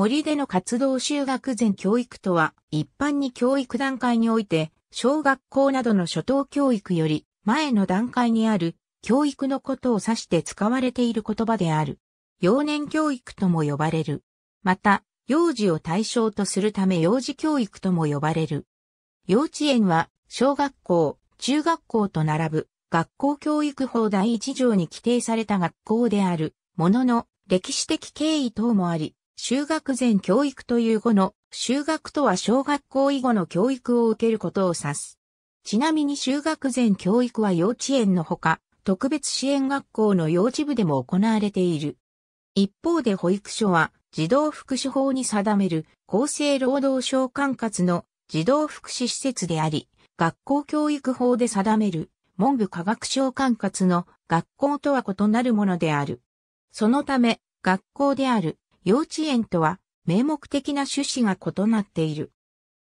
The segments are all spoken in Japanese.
森での活動修学前教育とは、一般に教育段階において、小学校などの初等教育より前の段階にある教育のことを指して使われている言葉である。幼年教育とも呼ばれる。また、幼児を対象とするため幼児教育とも呼ばれる。幼稚園は、小学校、中学校と並ぶ、学校教育法第1条に規定された学校である、ものの、歴史的経緯等もあり、修学前教育という語の、修学とは小学校以後の教育を受けることを指す。ちなみに修学前教育は幼稚園のほか、特別支援学校の幼児部でも行われている。一方で保育所は、児童福祉法に定める厚生労働省管轄の児童福祉施設であり、学校教育法で定める文部科学省管轄の学校とは異なるものである。そのため、学校である幼稚園とは名目的な趣旨が異なっている。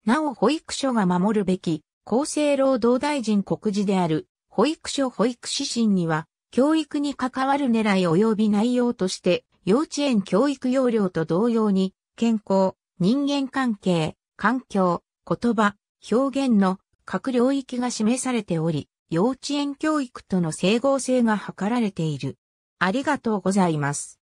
なお保育所が守るべき厚生労働大臣告示である保育所保育指針には教育に関わる狙い及び内容として幼稚園教育要領と同様に健康、人間関係、環境、言葉、表現の各領域が示されており、幼稚園教育との整合性が図られている。ありがとうございます。